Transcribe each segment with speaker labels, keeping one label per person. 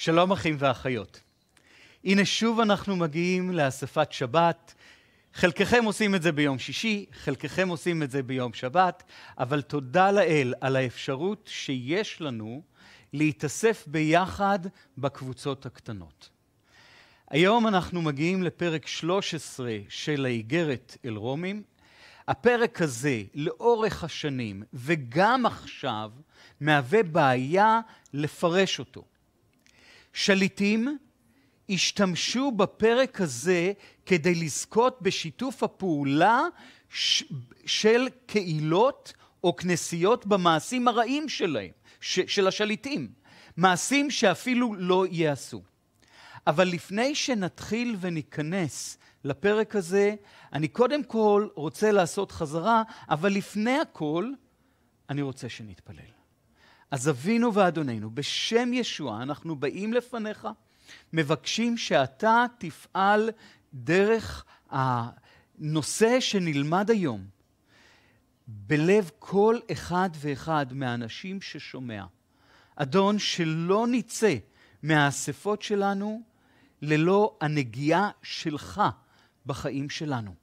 Speaker 1: שלום אחים ואחיות. הנה שוב אנחנו מגיעים לאספת שבת. חלקכם עושים את זה ביום שישי, חלקכם עושים את זה ביום שבת, אבל תודה לאל על האפשרות שיש לנו להתאסף ביחד בקבוצות הקטנות. היום אנחנו מגיעים לפרק 13 של האיגרת אל רומים. הפרק הזה, לאורך השנים, וגם עכשיו, מהווה בעיה לפרש אותו. שליטים השתמשו בפרק הזה כדי לזכות בשיתוף הפעולה ש- של קהילות או כנסיות במעשים הרעים שלהם, ש- של השליטים. מעשים שאפילו לא ייעשו. אבל לפני שנתחיל וניכנס לפרק הזה, אני קודם כל רוצה לעשות חזרה, אבל לפני הכל, אני רוצה שנתפלל. אז אבינו ואדוננו, בשם ישוע אנחנו באים לפניך, מבקשים שאתה תפעל דרך הנושא שנלמד היום, בלב כל אחד ואחד מהאנשים ששומע. אדון, שלא נצא מהאספות שלנו ללא הנגיעה שלך בחיים שלנו.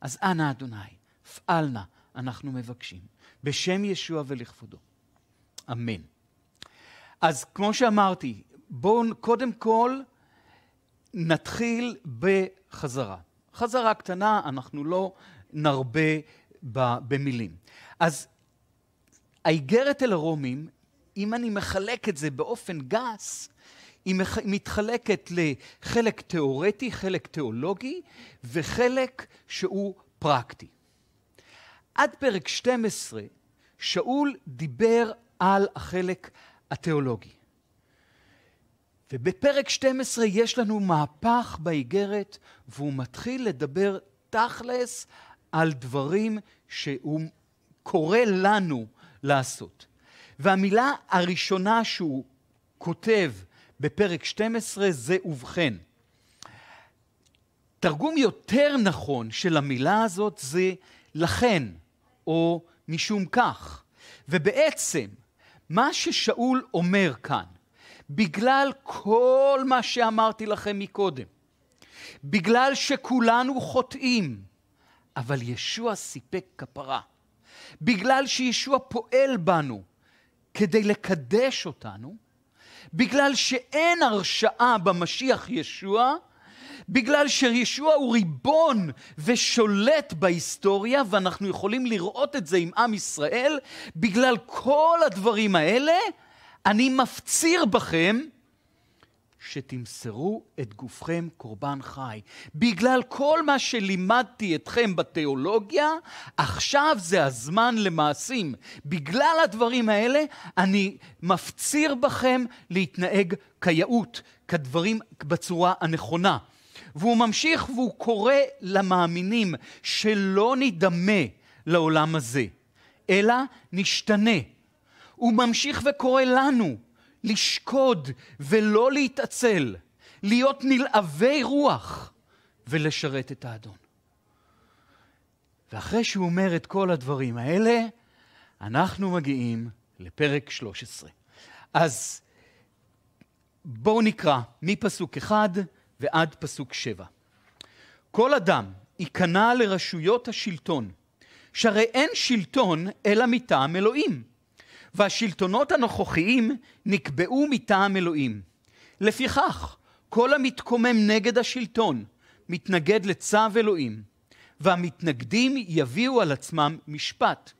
Speaker 1: אז אנא, אדוני, פעל נא, אנחנו מבקשים, בשם ישוע ולכבודו. אמן. אז כמו שאמרתי, בואו קודם כל נתחיל בחזרה. חזרה קטנה, אנחנו לא נרבה במילים. אז האיגרת אל הרומים, אם אני מחלק את זה באופן גס, היא מתחלקת לחלק תיאורטי, חלק תיאולוגי וחלק שהוא פרקטי. עד פרק 12, שאול דיבר על החלק התיאולוגי. ובפרק 12 יש לנו מהפך באיגרת, והוא מתחיל לדבר תכלס על דברים שהוא קורא לנו לעשות. והמילה הראשונה שהוא כותב בפרק 12 זה ובכן. תרגום יותר נכון של המילה הזאת זה לכן, או משום כך. ובעצם, מה ששאול אומר כאן, בגלל כל מה שאמרתי לכם מקודם, בגלל שכולנו חוטאים, אבל ישוע סיפק כפרה. בגלל שישוע פועל בנו כדי לקדש אותנו, בגלל שאין הרשעה במשיח ישוע, בגלל שישוע הוא ריבון ושולט בהיסטוריה, ואנחנו יכולים לראות את זה עם עם ישראל. בגלל כל הדברים האלה, אני מפציר בכם שתמסרו את גופכם קורבן חי. בגלל כל מה שלימדתי אתכם בתיאולוגיה, עכשיו זה הזמן למעשים. בגלל הדברים האלה, אני מפציר בכם להתנהג כיאות, כדברים בצורה הנכונה. והוא ממשיך והוא קורא למאמינים שלא נדמה לעולם הזה, אלא נשתנה. הוא ממשיך וקורא לנו לשקוד ולא להתעצל, להיות נלהבי רוח ולשרת את האדון. ואחרי שהוא אומר את כל הדברים האלה, אנחנו מגיעים לפרק 13. אז בואו נקרא מפסוק אחד, ועד פסוק שבע. כל אדם ייכנע לרשויות השלטון, שהרי אין שלטון אלא מטעם אלוהים, והשלטונות הנוכחיים נקבעו מטעם אלוהים. לפיכך, כל המתקומם נגד השלטון מתנגד לצו אלוהים, והמתנגדים יביאו על עצמם משפט.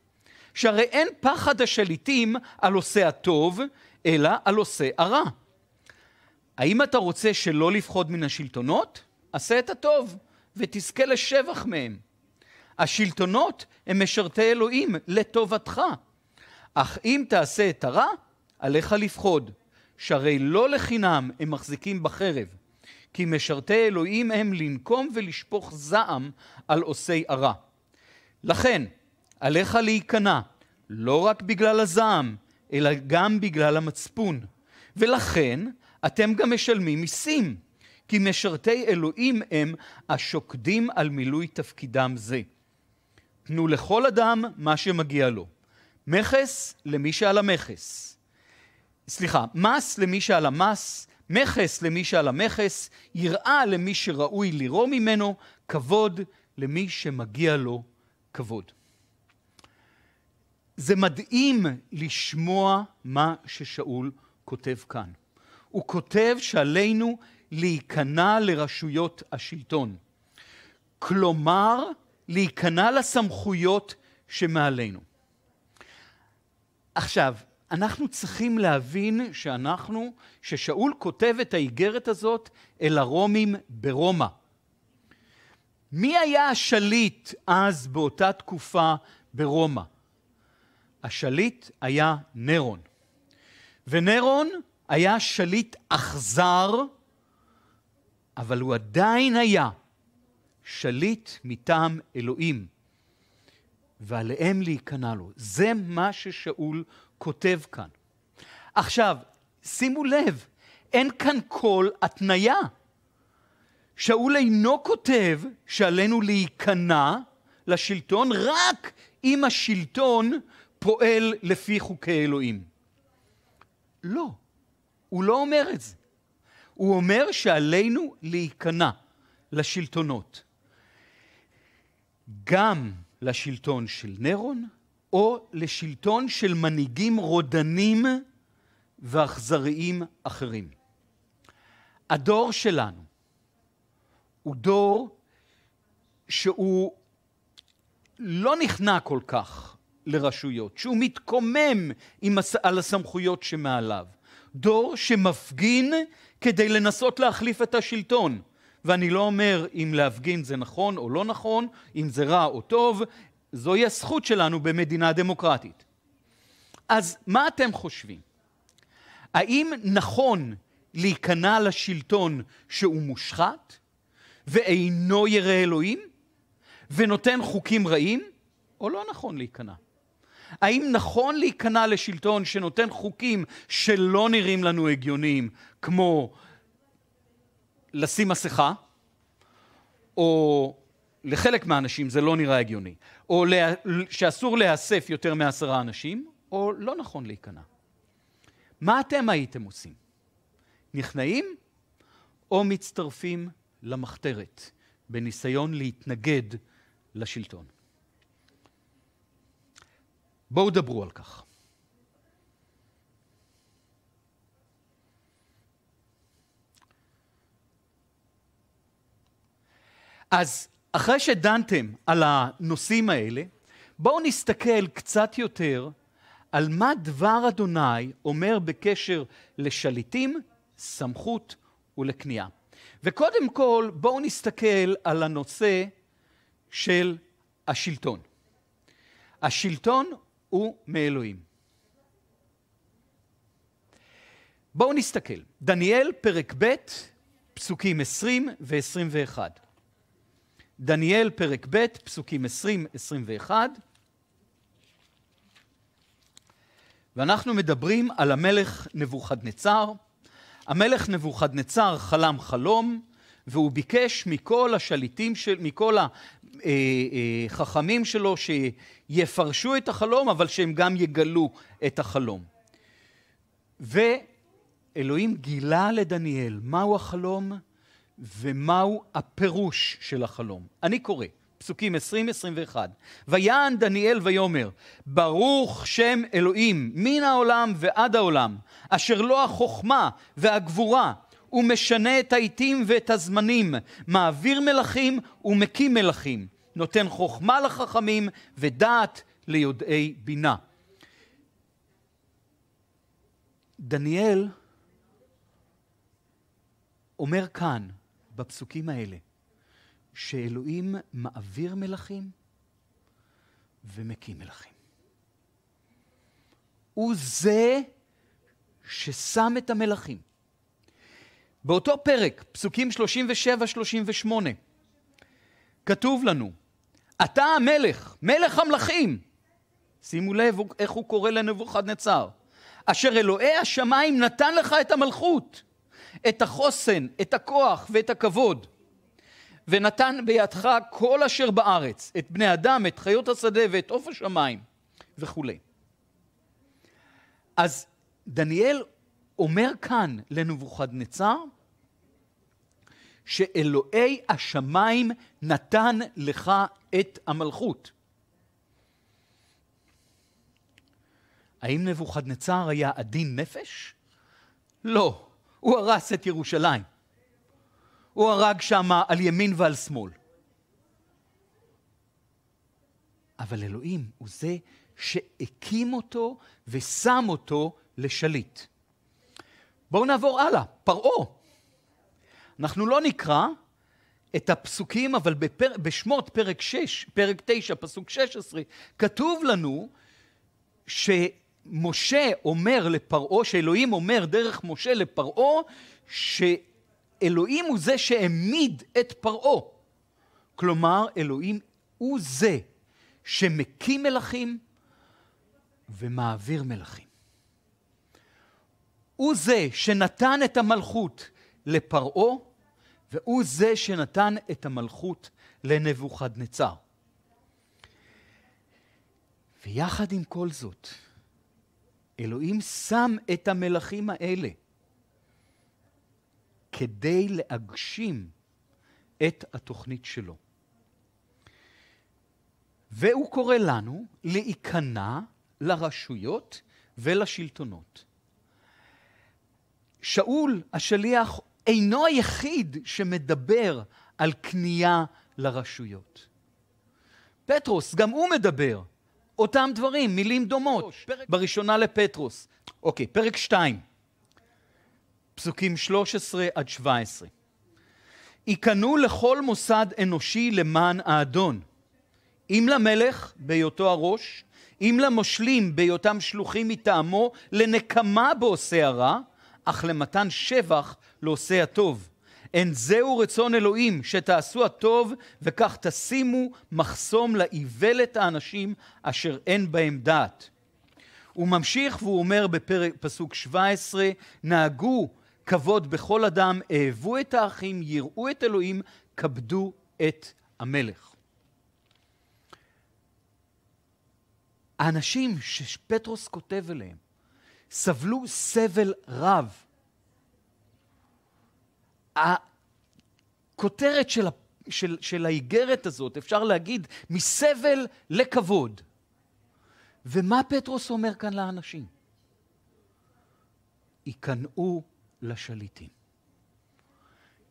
Speaker 1: שהרי אין פחד השליטים על עושה הטוב, אלא על עושה הרע. האם אתה רוצה שלא לפחוד מן השלטונות? עשה את הטוב, ותזכה לשבח מהם. השלטונות הם משרתי אלוהים לטובתך. אך אם תעשה את הרע, עליך לפחוד, שהרי לא לחינם הם מחזיקים בחרב, כי משרתי אלוהים הם לנקום ולשפוך זעם על עושי הרע. לכן, עליך להיכנע, לא רק בגלל הזעם, אלא גם בגלל המצפון. ולכן, אתם גם משלמים מיסים, כי משרתי אלוהים הם השוקדים על מילוי תפקידם זה. תנו לכל אדם מה שמגיע לו. מכס למי שעל המכס. סליחה, מס למי שעל המס, מכס למי שעל המכס, יראה למי שראוי לירוא ממנו, כבוד למי שמגיע לו כבוד. זה מדהים לשמוע מה ששאול כותב כאן. הוא כותב שעלינו להיכנע לרשויות השלטון. כלומר, להיכנע לסמכויות שמעלינו. עכשיו, אנחנו צריכים להבין שאנחנו, ששאול כותב את האיגרת הזאת אל הרומים ברומא. מי היה השליט אז באותה תקופה ברומא? השליט היה נרון. ונרון היה שליט אכזר, אבל הוא עדיין היה שליט מטעם אלוהים, ועליהם להיכנע לו. זה מה ששאול כותב כאן. עכשיו, שימו לב, אין כאן כל התניה. שאול אינו כותב שעלינו להיכנע לשלטון רק אם השלטון פועל לפי חוקי אלוהים. לא. הוא לא אומר את זה. הוא אומר שעלינו להיכנע לשלטונות. גם לשלטון של נרון, או לשלטון של מנהיגים רודנים ואכזריים אחרים. הדור שלנו הוא דור שהוא לא נכנע כל כך לרשויות, שהוא מתקומם עם, הס... על הסמכויות שמעליו. דור שמפגין כדי לנסות להחליף את השלטון. ואני לא אומר אם להפגין זה נכון או לא נכון, אם זה רע או טוב, זוהי הזכות שלנו במדינה דמוקרטית. אז מה אתם חושבים? האם נכון להיכנע לשלטון שהוא מושחת ואינו ירא אלוהים ונותן חוקים רעים, או לא נכון להיכנע? האם נכון להיכנע לשלטון שנותן חוקים שלא נראים לנו הגיוניים, כמו לשים מסכה, או לחלק מהאנשים זה לא נראה הגיוני, או לה, שאסור להיאסף יותר מעשרה אנשים, או לא נכון להיכנע. מה אתם הייתם עושים? נכנעים או מצטרפים למחתרת בניסיון להתנגד לשלטון? בואו דברו על כך. אז אחרי שדנתם על הנושאים האלה, בואו נסתכל קצת יותר על מה דבר אדוני אומר בקשר לשליטים, סמכות ולקנייה. וקודם כל, בואו נסתכל על הנושא של השלטון. השלטון הוא מאלוהים. בואו נסתכל. דניאל, פרק ב', פסוקים 20 ו-21. דניאל, פרק ב', פסוקים 20, 21. ואנחנו מדברים על המלך נבוכדנצר. המלך נבוכדנצר חלם חלום, והוא ביקש מכל השליטים, של, מכל אה, אה, חכמים שלו שיפרשו את החלום, אבל שהם גם יגלו את החלום. ואלוהים גילה לדניאל מהו החלום ומהו הפירוש של החלום. אני קורא, פסוקים 20-21. ויען דניאל ויאמר, ברוך שם אלוהים מן העולם ועד העולם, אשר לו החוכמה והגבורה הוא משנה את העיתים ואת הזמנים, מעביר מלכים ומקים מלכים, נותן חוכמה לחכמים ודעת ליודעי בינה. דניאל אומר כאן, בפסוקים האלה, שאלוהים מעביר מלכים ומקים מלכים. הוא זה ששם את המלכים באותו פרק, פסוקים 37-38, כתוב לנו, אתה המלך, מלך המלכים. שימו לב איך הוא קורא לנבוכדנצר. אשר אלוהי השמיים נתן לך את המלכות, את החוסן, את הכוח ואת הכבוד. ונתן בידך כל אשר בארץ, את בני אדם, את חיות השדה ואת עוף השמיים וכולי. אז דניאל אומר כאן לנבוכדנצר, שאלוהי השמיים נתן לך את המלכות. האם נבוכדנצר היה עדין נפש? לא, הוא הרס את ירושלים. הוא הרג שמה על ימין ועל שמאל. אבל אלוהים הוא זה שהקים אותו ושם אותו לשליט. בואו נעבור הלאה, פרעה. אנחנו לא נקרא את הפסוקים, אבל בפר... בשמות פרק 6, פרק 9, פסוק 16, כתוב לנו שמשה אומר לפרעה, שאלוהים אומר דרך משה לפרעה, שאלוהים הוא זה שהעמיד את פרעה. כלומר, אלוהים הוא זה שמקים מלכים ומעביר מלכים. הוא זה שנתן את המלכות לפרעה, והוא זה שנתן את המלכות לנבוכדנצר. ויחד עם כל זאת, אלוהים שם את המלכים האלה כדי להגשים את התוכנית שלו. והוא קורא לנו להיכנע לרשויות ולשלטונות. שאול השליח אינו היחיד שמדבר על כניעה לרשויות. פטרוס, גם הוא מדבר. אותם דברים, מילים דומות. פרק... בראשונה לפטרוס. אוקיי, פרק 2, פסוקים 13 עד 17. ייכנעו לכל מוסד אנושי למען האדון. אם למלך בהיותו הראש, אם למושלים בהיותם שלוחים מטעמו, לנקמה בעושי הרע, אך למתן שבח לעושי לא הטוב. אין זהו רצון אלוהים, שתעשו הטוב, וכך תשימו מחסום לאיוולת האנשים אשר אין בהם דעת. הוא ממשיך והוא אומר בפסוק 17, נהגו כבוד בכל אדם, אהבו את האחים, יראו את אלוהים, כבדו את המלך. האנשים שפטרוס כותב אליהם, סבלו סבל רב. הכותרת של, של, של האיגרת הזאת, אפשר להגיד, מסבל לכבוד. ומה פטרוס אומר כאן לאנשים? ייכנעו לשליטים.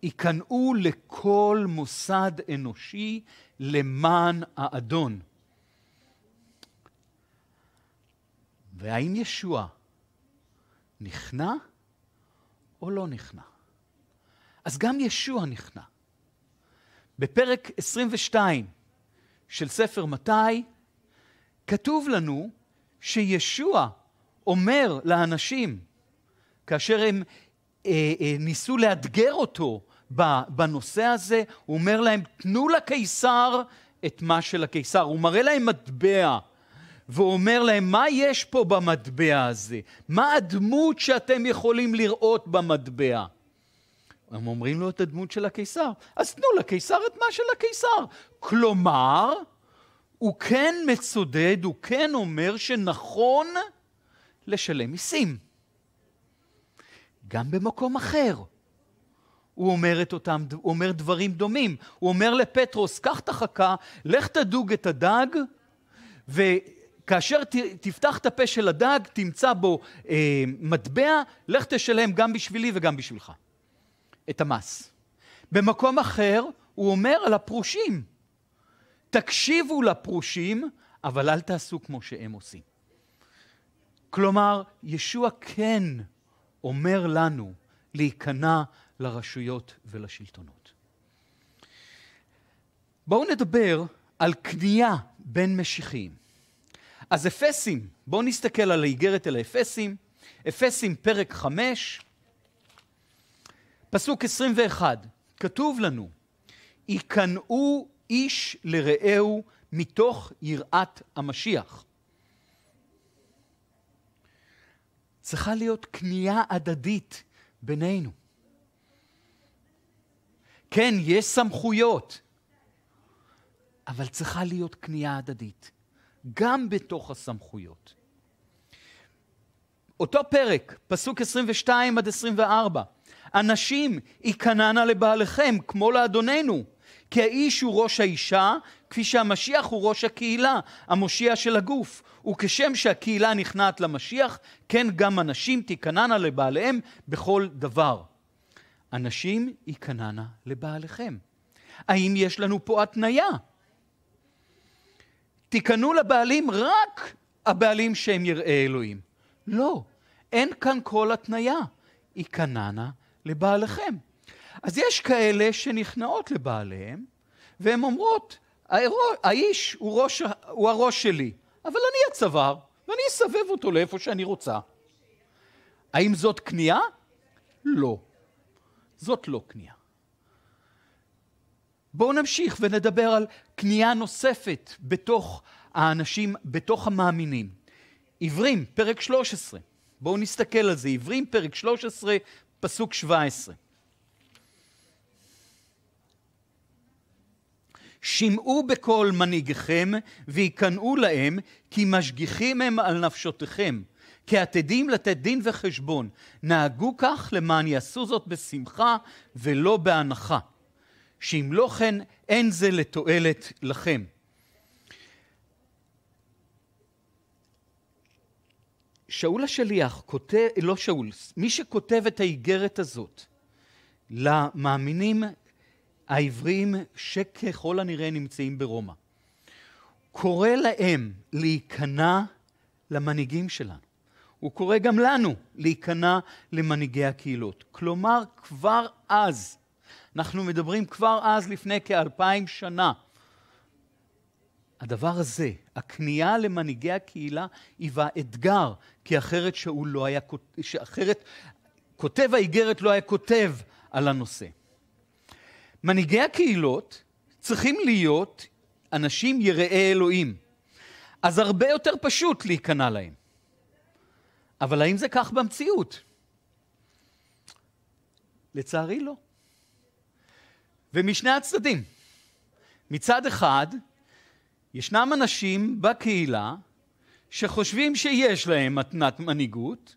Speaker 1: ייכנעו לכל מוסד אנושי למען האדון. והאם ישועה נכנע או לא נכנע. אז גם ישוע נכנע. בפרק 22 של ספר מתי, כתוב לנו שישוע אומר לאנשים, כאשר הם אה, אה, ניסו לאתגר אותו בנושא הזה, הוא אומר להם, תנו לקיסר את מה שלקיסר. הוא מראה להם מטבע. ואומר להם, מה יש פה במטבע הזה? מה הדמות שאתם יכולים לראות במטבע? הם אומרים לו את הדמות של הקיסר. אז תנו לקיסר את מה של הקיסר. כלומר, הוא כן מצודד, הוא כן אומר שנכון לשלם מיסים. גם במקום אחר. הוא אומר, את אותם, הוא אומר דברים דומים. הוא אומר לפטרוס, קח את החכה, לך תדוג את הדג, ו, כאשר ת, תפתח את הפה של הדג, תמצא בו אה, מטבע, לך תשלם גם בשבילי וגם בשבילך את המס. במקום אחר, הוא אומר על הפרושים, תקשיבו לפרושים, אבל אל תעשו כמו שהם עושים. כלומר, ישוע כן אומר לנו להיכנע לרשויות ולשלטונות. בואו נדבר על כניעה בין משיחיים. אז אפסים, בואו נסתכל על האיגרת אל האפסים. אפסים פרק 5, פסוק 21, כתוב לנו, יקנאו איש לרעהו מתוך יראת המשיח. צריכה להיות כניעה הדדית בינינו. כן, יש סמכויות, אבל צריכה להיות כניעה הדדית. גם בתוך הסמכויות. אותו פרק, פסוק 22 עד 24, הנשים יכננה לבעליכם, כמו לאדוננו, כי האיש הוא ראש האישה, כפי שהמשיח הוא ראש הקהילה, המושיע של הגוף. וכשם שהקהילה נכנעת למשיח, כן גם הנשים תיכננה לבעליהם בכל דבר. הנשים יכננה לבעליכם. האם יש לנו פה התניה? תיכנעו לבעלים רק הבעלים שהם יראי אלוהים. לא, אין כאן כל התניה. היכנענה לבעליכם. אז יש כאלה שנכנעות לבעליהם, והן אומרות, האיש הוא, ראש, הוא הראש שלי, אבל אני הצוואר, ואני אסבב אותו לאיפה שאני רוצה. האם זאת כניעה? לא. זאת לא כניעה. בואו נמשיך ונדבר על כניעה נוספת בתוך האנשים, בתוך המאמינים. עברים, פרק 13. בואו נסתכל על זה. עברים, פרק 13, פסוק 17. שמעו בקול מנהיגיכם ויקנאו להם, כי משגיחים הם על נפשותיכם. כי עתידים לתת דין וחשבון, נהגו כך למען יעשו זאת בשמחה ולא בהנחה. שאם לא כן, אין זה לתועלת לכם. שאול השליח כותב, לא שאול, מי שכותב את האיגרת הזאת למאמינים העבריים שככל הנראה נמצאים ברומא, קורא להם להיכנע למנהיגים שלנו. הוא קורא גם לנו להיכנע למנהיגי הקהילות. כלומר, כבר אז אנחנו מדברים כבר אז לפני כאלפיים שנה. הדבר הזה, הכניעה למנהיגי הקהילה, היווה אתגר, כי אחרת שאול לא היה, כותב, שאחרת כותב האיגרת לא היה כותב על הנושא. מנהיגי הקהילות צריכים להיות אנשים יראי אלוהים. אז הרבה יותר פשוט להיכנע להם. אבל האם זה כך במציאות? לצערי לא. ומשני הצדדים. מצד אחד, ישנם אנשים בקהילה שחושבים שיש להם מתנת מנהיגות,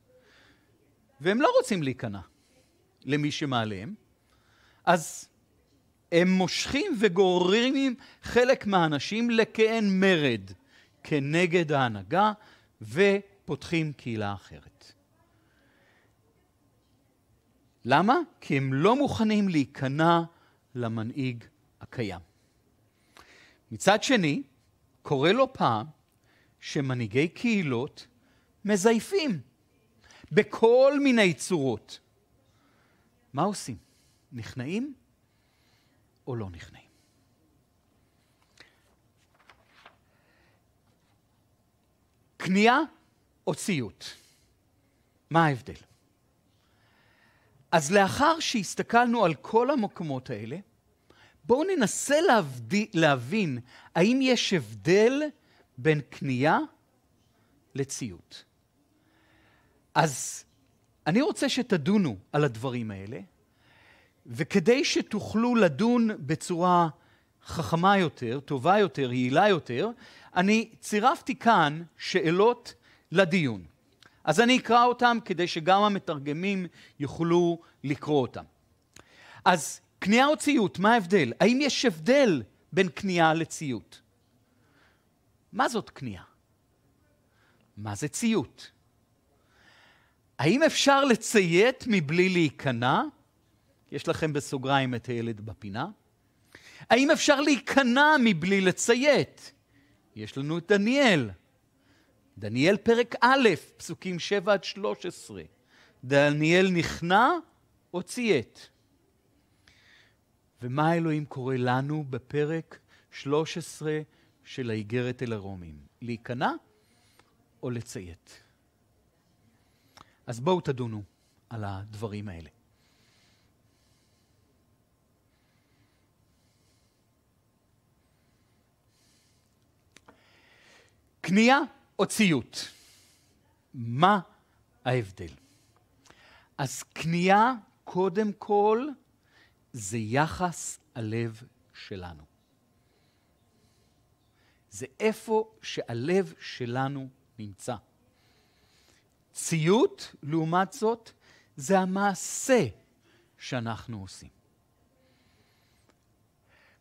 Speaker 1: והם לא רוצים להיכנע למי שמעליהם, אז הם מושכים וגוררים חלק מהאנשים לכעין מרד כנגד ההנהגה, ופותחים קהילה אחרת. למה? כי הם לא מוכנים להיכנע למנהיג הקיים. מצד שני, קורה לא פעם שמנהיגי קהילות מזייפים בכל מיני צורות. מה עושים? נכנעים או לא נכנעים? כניעה או ציות? מה ההבדל? אז לאחר שהסתכלנו על כל המקומות האלה, בואו ננסה להבדי, להבין האם יש הבדל בין קנייה לציות. אז אני רוצה שתדונו על הדברים האלה, וכדי שתוכלו לדון בצורה חכמה יותר, טובה יותר, יעילה יותר, אני צירפתי כאן שאלות לדיון. אז אני אקרא אותם כדי שגם המתרגמים יוכלו לקרוא אותם. אז קנייה או ציות, מה ההבדל? האם יש הבדל בין קנייה לציות? מה זאת קנייה? מה זה ציות? האם אפשר לציית מבלי להיכנע? יש לכם בסוגריים את הילד בפינה. האם אפשר להיכנע מבלי לציית? יש לנו את דניאל. דניאל פרק א', פסוקים 7 עד 13. דניאל נכנע או ציית? ומה אלוהים קורא לנו בפרק 13 של האיגרת אל הרומים? להיכנע או לציית? אז בואו תדונו על הדברים האלה. כניעה או ציות? מה ההבדל? אז קנייה, קודם כל, זה יחס הלב שלנו. זה איפה שהלב שלנו נמצא. ציות, לעומת זאת, זה המעשה שאנחנו עושים.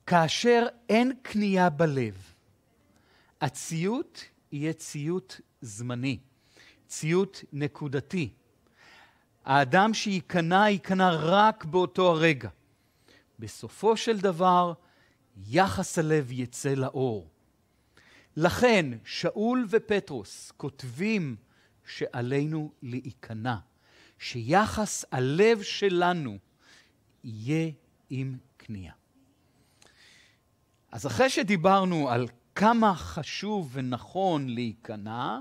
Speaker 1: כאשר אין קנייה בלב, הציות יהיה ציות זמני, ציות נקודתי. האדם שייכנע, ייכנע רק באותו הרגע. בסופו של דבר, יחס הלב יצא לאור. לכן, שאול ופטרוס כותבים שעלינו להיכנע, שיחס הלב שלנו יהיה עם כניעה. אז אחרי שדיברנו על כמה חשוב ונכון להיכנע,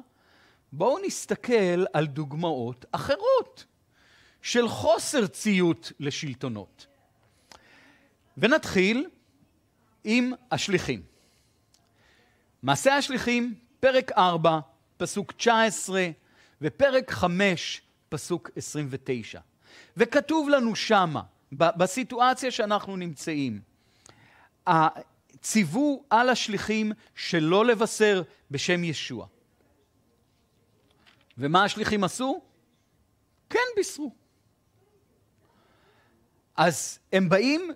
Speaker 1: בואו נסתכל על דוגמאות אחרות של חוסר ציות לשלטונות. ונתחיל עם השליחים. מעשה השליחים, פרק 4, פסוק 19, ופרק 5, פסוק 29. וכתוב לנו שמה, בסיטואציה שאנחנו נמצאים, ציוו על השליחים שלא לבשר בשם ישוע. ומה השליחים עשו? כן בישרו. אז הם באים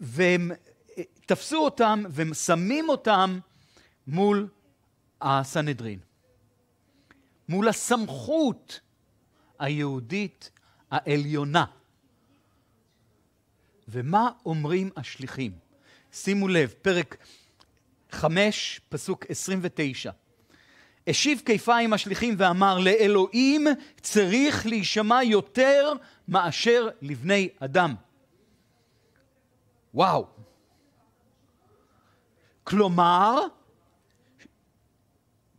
Speaker 1: והם אה, תפסו אותם ושמים אותם מול הסנהדרין, מול הסמכות היהודית העליונה. ומה אומרים השליחים? שימו לב, פרק 5, פסוק 29. השיב עם השליחים ואמר, לאלוהים צריך להישמע יותר מאשר לבני אדם. וואו. כלומר,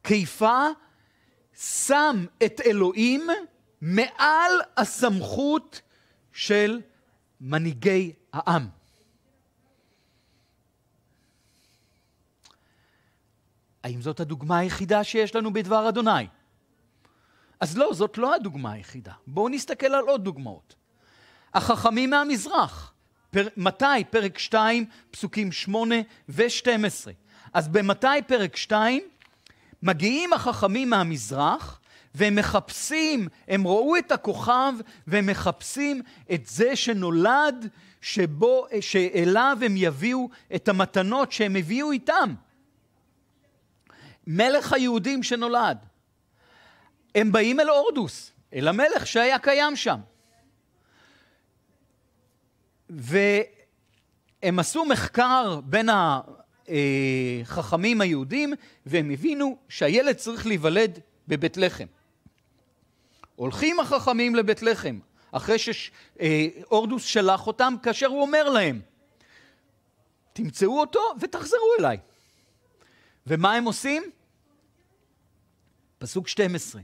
Speaker 1: כיפה שם את אלוהים מעל הסמכות של מנהיגי העם. האם זאת הדוגמה היחידה שיש לנו בדבר אדוני? אז לא, זאת לא הדוגמה היחידה. בואו נסתכל על עוד דוגמאות. החכמים מהמזרח, פר, מתי? פרק 2, פסוקים 8 ו-12. אז במתי פרק 2 מגיעים החכמים מהמזרח והם מחפשים, הם ראו את הכוכב והם מחפשים את זה שנולד, שבו, שאליו הם יביאו את המתנות שהם הביאו איתם. מלך היהודים שנולד. הם באים אל הורדוס, אל המלך שהיה קיים שם. והם עשו מחקר בין החכמים אה, היהודים, והם הבינו שהילד צריך להיוולד בבית לחם. הולכים החכמים לבית לחם, אחרי שהורדוס אה, שלח אותם, כאשר הוא אומר להם, תמצאו אותו ותחזרו אליי. ומה הם עושים? פסוק 12.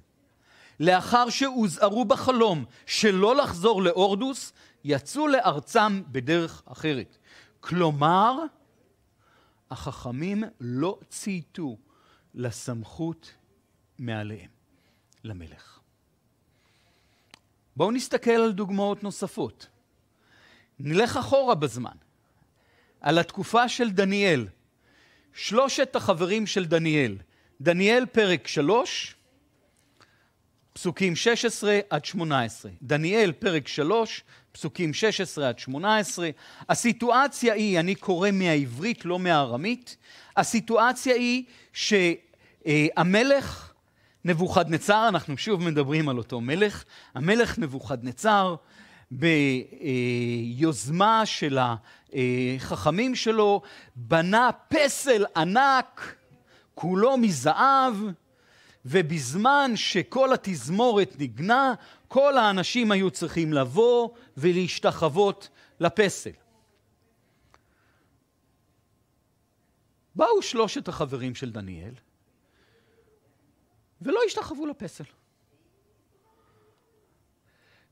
Speaker 1: לאחר שהוזהרו בחלום שלא לחזור להורדוס, יצאו לארצם בדרך אחרת. כלומר, החכמים לא צייתו לסמכות מעליהם, למלך. בואו נסתכל על דוגמאות נוספות. נלך אחורה בזמן, על התקופה של דניאל. שלושת החברים של דניאל. דניאל פרק 3, פסוקים 16 עד 18. דניאל פרק 3, פסוקים 16 עד 18. הסיטואציה היא, אני קורא מהעברית, לא מהארמית, הסיטואציה היא שהמלך נבוכדנצר, אנחנו שוב מדברים על אותו מלך, המלך נבוכדנצר, ביוזמה של החכמים שלו, בנה פסל ענק, כולו מזהב, ובזמן שכל התזמורת נגנה כל האנשים היו צריכים לבוא ולהשתחוות לפסל. באו שלושת החברים של דניאל, ולא השתחוו לפסל.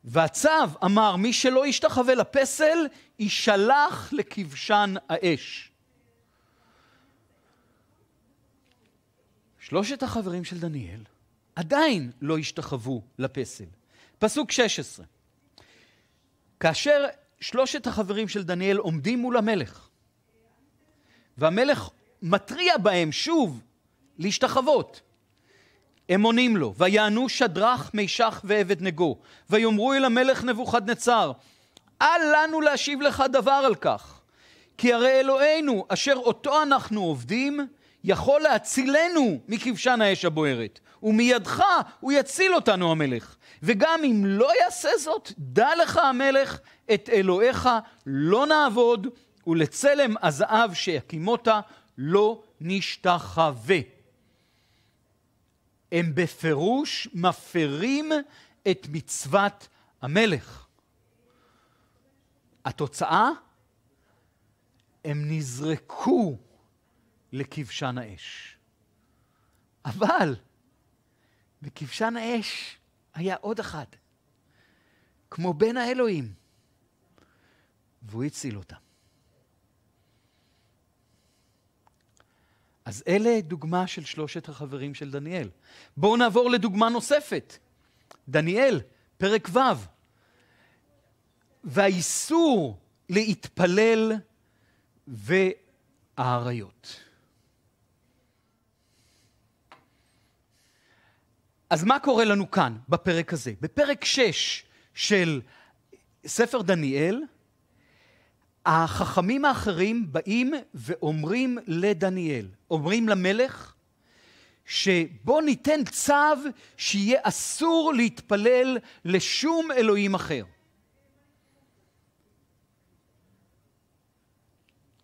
Speaker 1: והצו אמר, מי שלא ישתחווה לפסל, יישלח לכבשן האש. שלושת החברים של דניאל עדיין לא השתחוו לפסל. פסוק 16. כאשר שלושת החברים של דניאל עומדים מול המלך, והמלך מתריע בהם שוב להשתחוות, הם עונים לו, ויענו שדרך, מישך ועבד נגו, ויאמרו אל המלך נבוכדנצר, אל לנו להשיב לך דבר על כך, כי הרי אלוהינו, אשר אותו אנחנו עובדים, יכול להצילנו מכבשן האש הבוערת, ומידך הוא יציל אותנו המלך. וגם אם לא יעשה זאת, דע לך המלך, את אלוהיך לא נעבוד, ולצלם הזהב שיקימות לא נשתחווה. הם בפירוש מפרים את מצוות המלך. התוצאה? הם נזרקו לכבשן האש. אבל בכבשן האש היה עוד אחד, כמו בן האלוהים, והוא הציל אותם. אז אלה דוגמה של שלושת החברים של דניאל. בואו נעבור לדוגמה נוספת. דניאל, פרק ו', והאיסור להתפלל והאריות. אז מה קורה לנו כאן, בפרק הזה? בפרק 6 של ספר דניאל, החכמים האחרים באים ואומרים לדניאל, אומרים למלך, שבוא ניתן צו שיהיה אסור להתפלל לשום אלוהים אחר.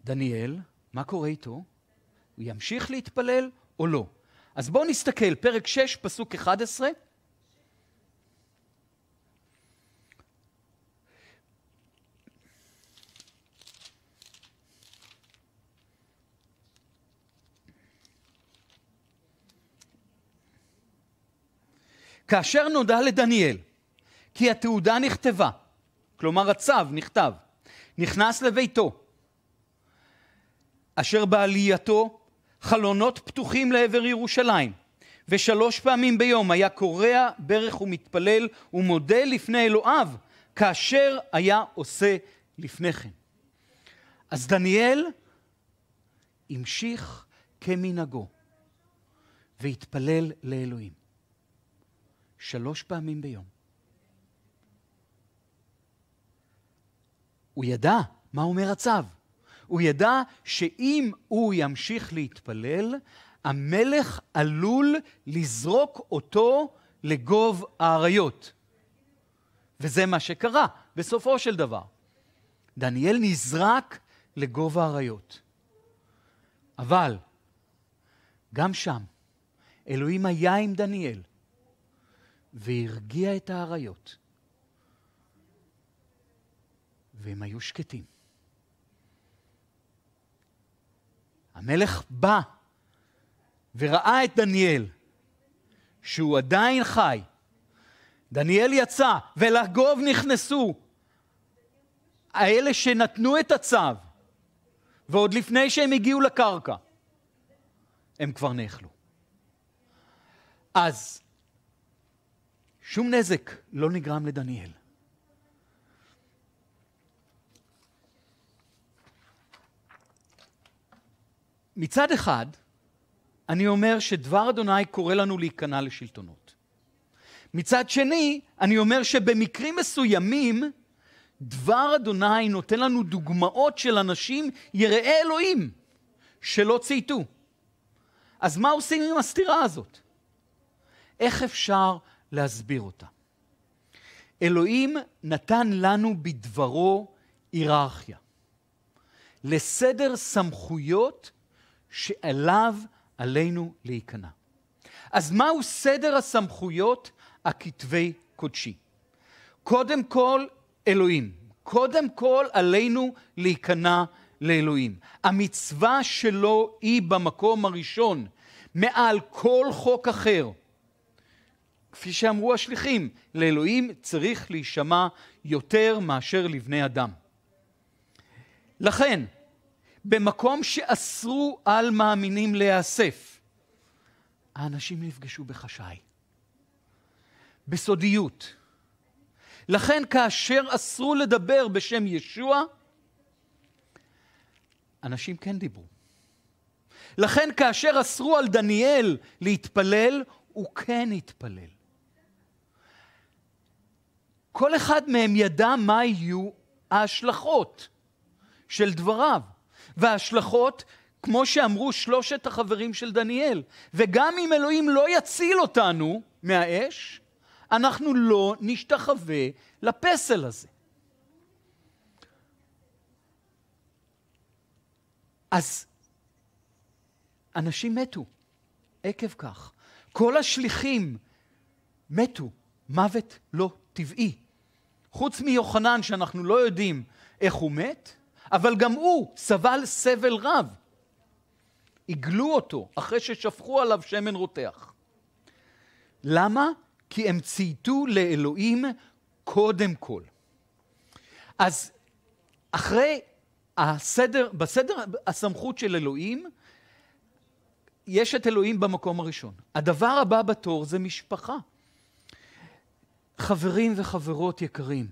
Speaker 1: דניאל, מה קורה איתו? הוא ימשיך להתפלל או לא? אז בואו נסתכל, פרק 6, פסוק 11. כאשר נודע לדניאל כי התעודה נכתבה, כלומר הצו נכתב, נכנס לביתו, אשר בעלייתו חלונות פתוחים לעבר ירושלים, ושלוש פעמים ביום היה קורע ברך ומתפלל ומודה לפני אלוהיו, כאשר היה עושה לפני כן. אז דניאל המשיך כמנהגו והתפלל לאלוהים. שלוש פעמים ביום. הוא ידע מה אומר הצו. הוא ידע שאם הוא ימשיך להתפלל, המלך עלול לזרוק אותו לגוב האריות. וזה מה שקרה בסופו של דבר. דניאל נזרק לגוב האריות. אבל גם שם, אלוהים היה עם דניאל, והרגיע את האריות. והם היו שקטים. המלך בא וראה את דניאל, שהוא עדיין חי. דניאל יצא, ולגוב נכנסו. האלה שנתנו את הצו, ועוד לפני שהם הגיעו לקרקע, הם כבר נאכלו. אז שום נזק לא נגרם לדניאל. מצד אחד, אני אומר שדבר אדוני קורא לנו להיכנע לשלטונות. מצד שני, אני אומר שבמקרים מסוימים, דבר אדוני נותן לנו דוגמאות של אנשים יראי אלוהים שלא צייתו. אז מה עושים עם הסתירה הזאת? איך אפשר להסביר אותה. אלוהים נתן לנו בדברו היררכיה, לסדר סמכויות שאליו עלינו להיכנע. אז מהו סדר הסמכויות הכתבי קודשי? קודם כל, אלוהים. קודם כל, עלינו להיכנע לאלוהים. המצווה שלו היא במקום הראשון, מעל כל חוק אחר. כפי שאמרו השליחים, לאלוהים צריך להישמע יותר מאשר לבני אדם. לכן, במקום שאסרו על מאמינים להיאסף, האנשים נפגשו בחשאי, בסודיות. לכן כאשר אסרו לדבר בשם ישוע, אנשים כן דיברו. לכן כאשר אסרו על דניאל להתפלל, הוא כן התפלל. כל אחד מהם ידע מה יהיו ההשלכות של דבריו. וההשלכות, כמו שאמרו שלושת החברים של דניאל, וגם אם אלוהים לא יציל אותנו מהאש, אנחנו לא נשתחווה לפסל הזה. אז אנשים מתו עקב כך. כל השליחים מתו מוות לא טבעי. חוץ מיוחנן, שאנחנו לא יודעים איך הוא מת, אבל גם הוא סבל סבל רב. עיגלו אותו אחרי ששפכו עליו שמן רותח. למה? כי הם צייתו לאלוהים קודם כל. אז אחרי הסדר, בסדר הסמכות של אלוהים, יש את אלוהים במקום הראשון. הדבר הבא בתור זה משפחה. חברים וחברות יקרים,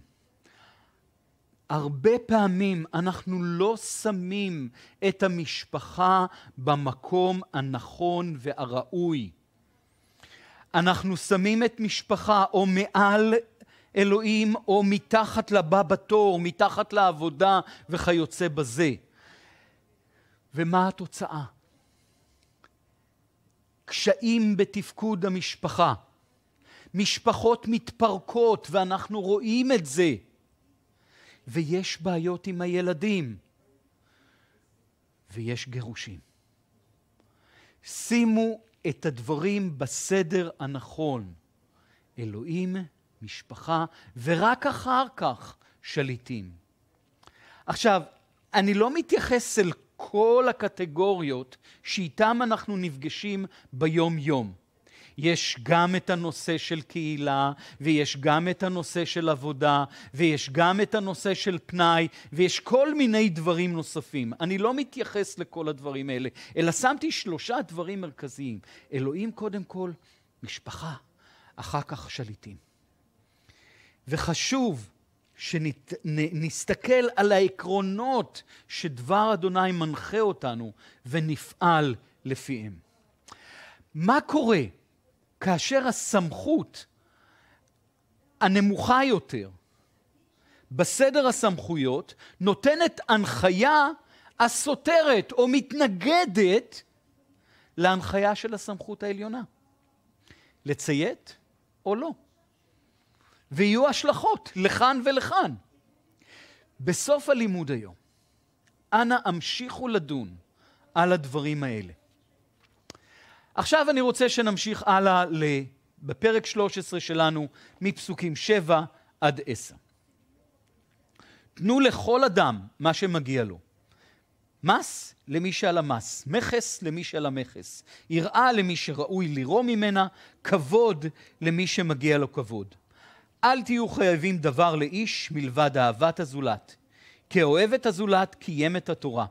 Speaker 1: הרבה פעמים אנחנו לא שמים את המשפחה במקום הנכון והראוי. אנחנו שמים את משפחה או מעל אלוהים או מתחת לבא בתור, מתחת לעבודה וכיוצא בזה. ומה התוצאה? קשיים בתפקוד המשפחה. משפחות מתפרקות, ואנחנו רואים את זה. ויש בעיות עם הילדים, ויש גירושים. שימו את הדברים בסדר הנכון. אלוהים, משפחה, ורק אחר כך שליטים. עכשיו, אני לא מתייחס אל כל הקטגוריות שאיתן אנחנו נפגשים ביום-יום. יש גם את הנושא של קהילה, ויש גם את הנושא של עבודה, ויש גם את הנושא של פנאי, ויש כל מיני דברים נוספים. אני לא מתייחס לכל הדברים האלה, אלא שמתי שלושה דברים מרכזיים. אלוהים קודם כל, משפחה, אחר כך שליטים. וחשוב שנסתכל על העקרונות שדבר אדוני מנחה אותנו ונפעל לפיהם. מה קורה כאשר הסמכות הנמוכה יותר בסדר הסמכויות נותנת הנחיה הסותרת או מתנגדת להנחיה של הסמכות העליונה. לציית או לא. ויהיו השלכות לכאן ולכאן. בסוף הלימוד היום, אנא המשיכו לדון על הדברים האלה. עכשיו אני רוצה שנמשיך הלאה ל... בפרק 13 שלנו, מפסוקים 7 עד 10. תנו לכל אדם מה שמגיע לו. מס למי שעל המס, מכס למי שעל המכס, יראה למי שראוי לירום ממנה, כבוד למי שמגיע לו כבוד. אל תהיו חייבים דבר לאיש מלבד אהבת הזולת. כאוהב את הזולת קיים את התורה.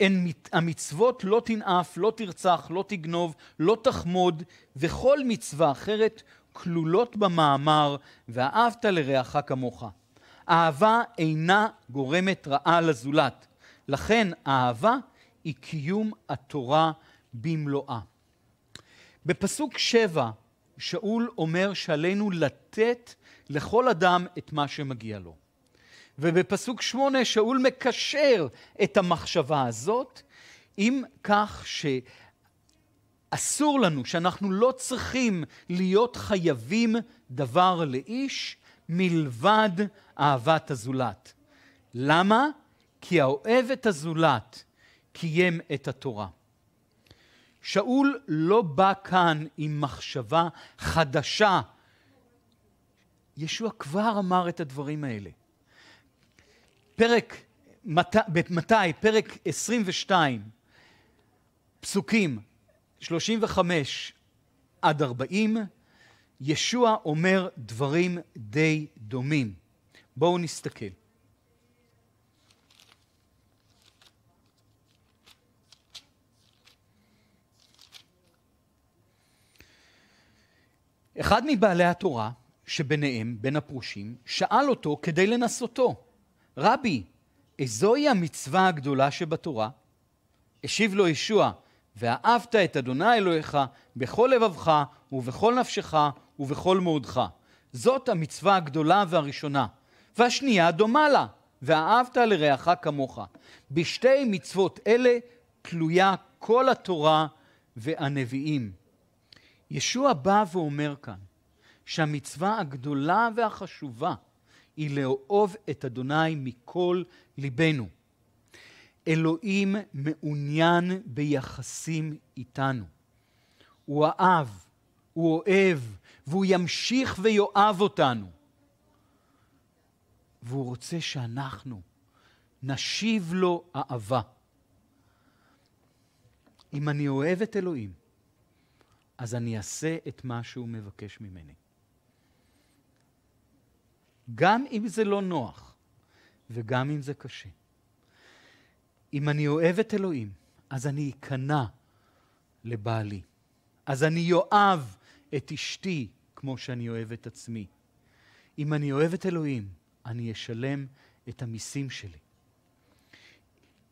Speaker 1: הן המצוות לא תנאף, לא תרצח, לא תגנוב, לא תחמוד, וכל מצווה אחרת כלולות במאמר, ואהבת לרעך כמוך. אהבה אינה גורמת רעה לזולת, לכן אהבה היא קיום התורה במלואה. בפסוק שבע, שאול אומר שעלינו לתת לכל אדם את מה שמגיע לו. ובפסוק שמונה שאול מקשר את המחשבה הזאת עם כך שאסור לנו, שאנחנו לא צריכים להיות חייבים דבר לאיש מלבד אהבת הזולת. למה? כי האוהב את הזולת קיים את התורה. שאול לא בא כאן עם מחשבה חדשה. ישוע כבר אמר את הדברים האלה. פרק, מתי, פרק 22, פסוקים 35 עד 40, ישוע אומר דברים די דומים. בואו נסתכל. אחד מבעלי התורה, שביניהם, בין הפרושים, שאל אותו כדי לנסותו, רבי, איזוהי המצווה הגדולה שבתורה? השיב לו ישוע, ואהבת את אדוני אלוהיך בכל לבבך ובכל נפשך ובכל מאודך. זאת המצווה הגדולה והראשונה. והשנייה דומה לה, ואהבת לרעך כמוך. בשתי מצוות אלה תלויה כל התורה והנביאים. ישוע בא ואומר כאן שהמצווה הגדולה והחשובה היא לאהוב את אדוני מכל ליבנו. אלוהים מעוניין ביחסים איתנו. הוא אהב, הוא אוהב, והוא ימשיך ויואב אותנו. והוא רוצה שאנחנו נשיב לו אהבה. אם אני אוהב את אלוהים, אז אני אעשה את מה שהוא מבקש ממני. גם אם זה לא נוח וגם אם זה קשה. אם אני אוהב את אלוהים, אז אני אכנע לבעלי. אז אני אוהב את אשתי כמו שאני אוהב את עצמי. אם אני אוהב את אלוהים, אני אשלם את המיסים שלי.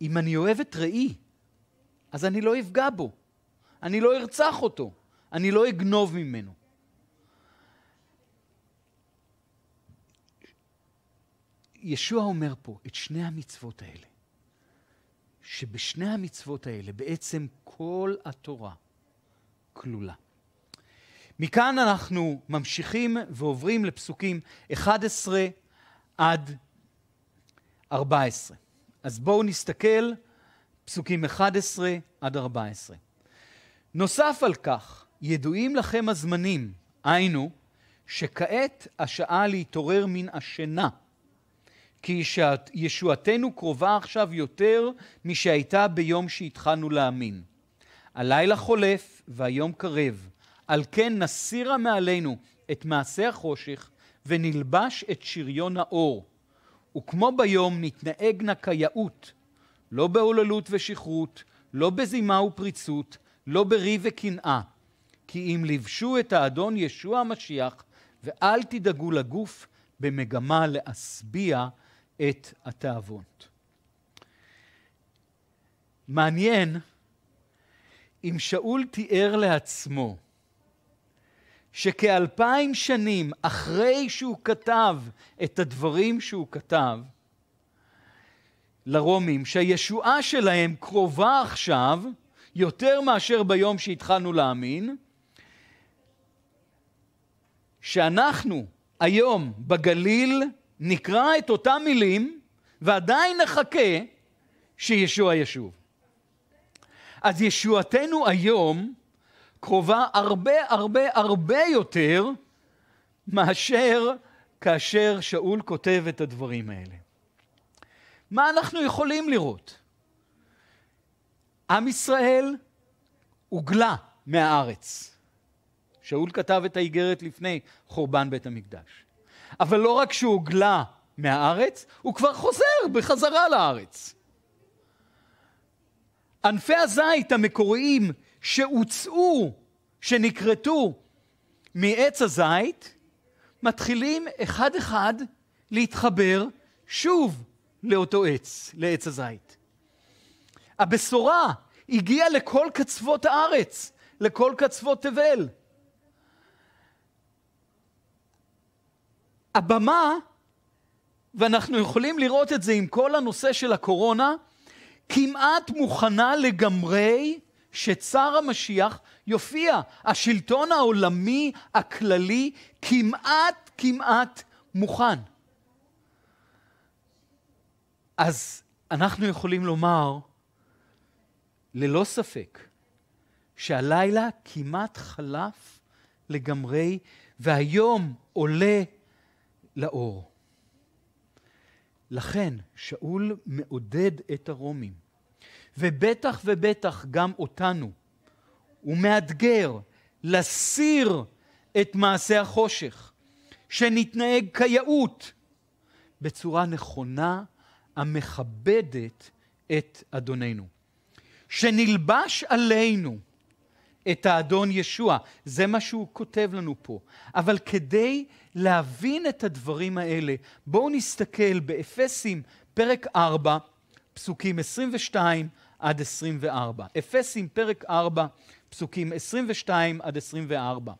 Speaker 1: אם אני אוהב את רעי, אז אני לא אפגע בו. אני לא ארצח אותו. אני לא אגנוב ממנו. ישוע אומר פה את שני המצוות האלה, שבשני המצוות האלה בעצם כל התורה כלולה. מכאן אנחנו ממשיכים ועוברים לפסוקים 11 עד 14. אז בואו נסתכל, פסוקים 11 עד 14. נוסף על כך, ידועים לכם הזמנים, היינו, שכעת השעה להתעורר מן השינה. כי ישועתנו קרובה עכשיו יותר משהייתה ביום שהתחלנו להאמין. הלילה חולף והיום קרב, על כן נסירה מעלינו את מעשה החושך ונלבש את שריון האור. וכמו ביום נא כיאות, לא בהוללות ושכרות, לא בזימה ופריצות, לא בריב וקנאה. כי אם לבשו את האדון ישוע המשיח, ואל תדאגו לגוף במגמה להשביע את התאוות. מעניין אם שאול תיאר לעצמו שכאלפיים שנים אחרי שהוא כתב את הדברים שהוא כתב לרומים, שהישועה שלהם קרובה עכשיו יותר מאשר ביום שהתחלנו להאמין, שאנחנו היום בגליל נקרא את אותם מילים, ועדיין נחכה שישוע ישוב. אז ישועתנו היום קרובה הרבה הרבה הרבה יותר מאשר כאשר שאול כותב את הדברים האלה. מה אנחנו יכולים לראות? עם ישראל הוגלה מהארץ. שאול כתב את האיגרת לפני חורבן בית המקדש. אבל לא רק שהוא הוגלה מהארץ, הוא כבר חוזר בחזרה לארץ. ענפי הזית המקוריים שהוצאו, שנכרתו מעץ הזית, מתחילים אחד-אחד להתחבר שוב לאותו עץ, לעץ הזית. הבשורה הגיעה לכל קצוות הארץ, לכל קצוות תבל. הבמה, ואנחנו יכולים לראות את זה עם כל הנושא של הקורונה, כמעט מוכנה לגמרי שצר המשיח יופיע. השלטון העולמי הכללי כמעט כמעט מוכן. אז אנחנו יכולים לומר, ללא ספק, שהלילה כמעט חלף לגמרי, והיום עולה לאור. לכן שאול מעודד את הרומים, ובטח ובטח גם אותנו. הוא מאתגר לסיר את מעשה החושך, שנתנהג כיאות בצורה נכונה המכבדת את אדוננו. שנלבש עלינו את האדון ישוע, זה מה שהוא כותב לנו פה. אבל כדי להבין את הדברים האלה. בואו נסתכל באפסים פרק 4, פסוקים 22 עד 24. אפסים פרק 4, פסוקים 22 עד 24.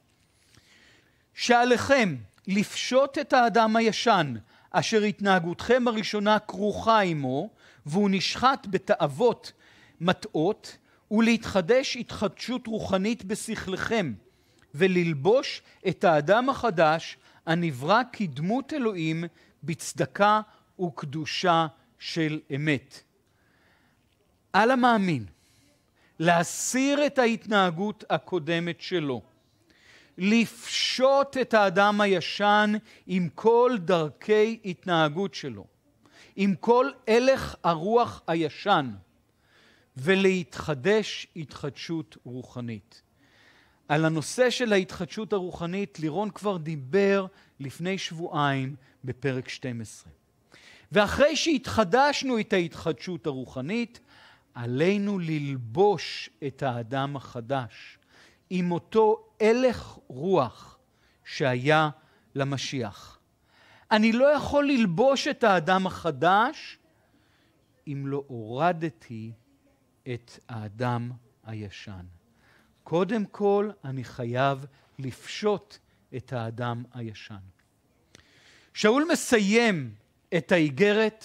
Speaker 1: שעליכם לפשוט את האדם הישן, אשר התנהגותכם הראשונה כרוכה עמו, והוא נשחט בתאוות מטעות, ולהתחדש התחדשות רוחנית בשכלכם, וללבוש את האדם החדש, הנברא כדמות אלוהים בצדקה וקדושה של אמת. על המאמין להסיר את ההתנהגות הקודמת שלו, לפשוט את האדם הישן עם כל דרכי התנהגות שלו, עם כל הלך הרוח הישן, ולהתחדש התחדשות רוחנית. על הנושא של ההתחדשות הרוחנית לירון כבר דיבר לפני שבועיים בפרק 12. ואחרי שהתחדשנו את ההתחדשות הרוחנית, עלינו ללבוש את האדם החדש עם אותו הלך רוח שהיה למשיח. אני לא יכול ללבוש את האדם החדש אם לא הורדתי את האדם הישן. קודם כל אני חייב לפשוט את האדם הישן. שאול מסיים את האיגרת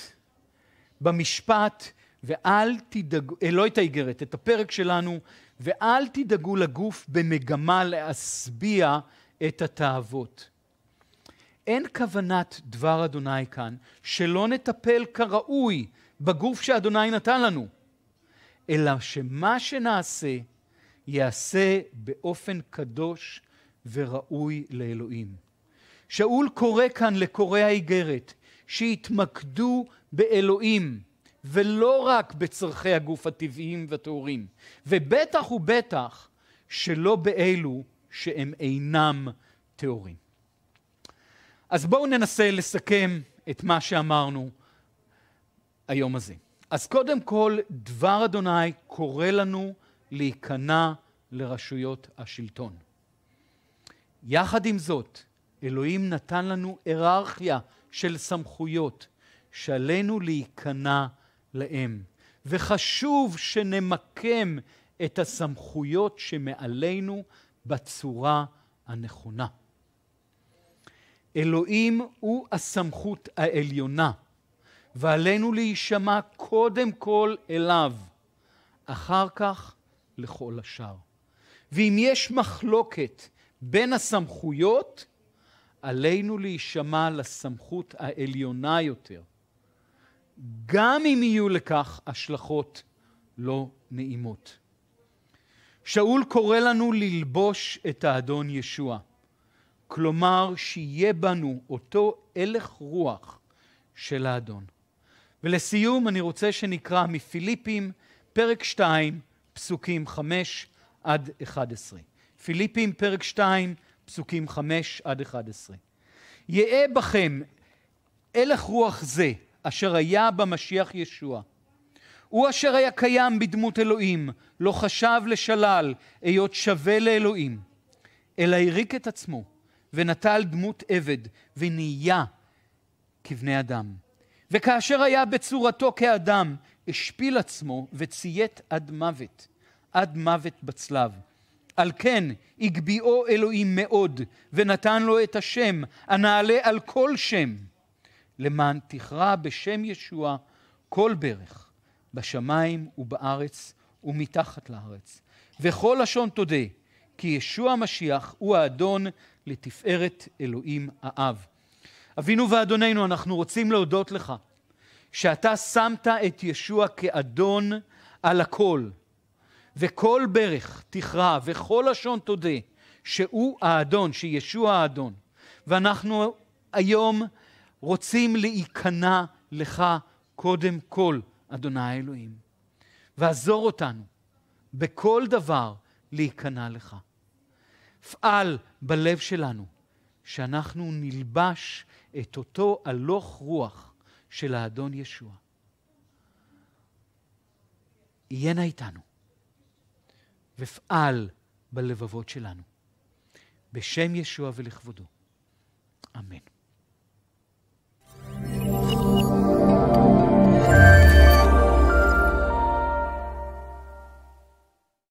Speaker 1: במשפט, ואל תדאגו, אה, לא את האיגרת, את הפרק שלנו, ואל תדאגו לגוף במגמה להשביע את התאוות. אין כוונת דבר אדוני כאן שלא נטפל כראוי בגוף שאדוני נתן לנו, אלא שמה שנעשה ייעשה באופן קדוש וראוי לאלוהים. שאול קורא כאן לקוראי האיגרת שיתמקדו באלוהים ולא רק בצורכי הגוף הטבעיים והטהורים, ובטח ובטח שלא באלו שהם אינם טהורים. אז בואו ננסה לסכם את מה שאמרנו היום הזה. אז קודם כל, דבר אדוני קורא לנו להיכנע לרשויות השלטון. יחד עם זאת, אלוהים נתן לנו היררכיה של סמכויות שעלינו להיכנע להם, וחשוב שנמקם את הסמכויות שמעלינו בצורה הנכונה. אלוהים הוא הסמכות העליונה, ועלינו להישמע קודם כל אליו. אחר כך לכל השאר. ואם יש מחלוקת בין הסמכויות, עלינו להישמע לסמכות העליונה יותר, גם אם יהיו לכך השלכות לא נעימות. שאול קורא לנו ללבוש את האדון ישוע, כלומר שיהיה בנו אותו הלך רוח של האדון. ולסיום אני רוצה שנקרא מפיליפים פרק 2 פסוקים 5 עד 11. פיליפים פרק 2, פסוקים 5 עד 11. יהא בכם הלך רוח זה, אשר היה במשיח ישוע. הוא אשר היה קיים בדמות אלוהים, לא חשב לשלל, היות שווה לאלוהים. אלא הריק את עצמו, ונטל דמות עבד, ונהיה כבני אדם. וכאשר היה בצורתו כאדם, השפיל עצמו וציית עד מוות, עד מוות בצלב. על כן הגביאו אלוהים מאוד, ונתן לו את השם, הנעלה על כל שם, למען תכרע בשם ישוע כל ברך, בשמיים ובארץ ומתחת לארץ. וכל לשון תודה, כי ישוע המשיח הוא האדון לתפארת אלוהים האב. אבינו ואדוננו, אנחנו רוצים להודות לך. שאתה שמת את ישוע כאדון על הכל, וכל ברך תכרע וכל לשון תודה שהוא האדון, שישוע האדון. ואנחנו היום רוצים להיכנע לך קודם כל, אדוני האלוהים, ועזור אותנו בכל דבר להיכנע לך. פעל בלב שלנו שאנחנו נלבש את אותו הלוך רוח של האדון ישוע. יהיה נא איתנו, ופעל בלבבות שלנו, בשם ישוע ולכבודו. אמן.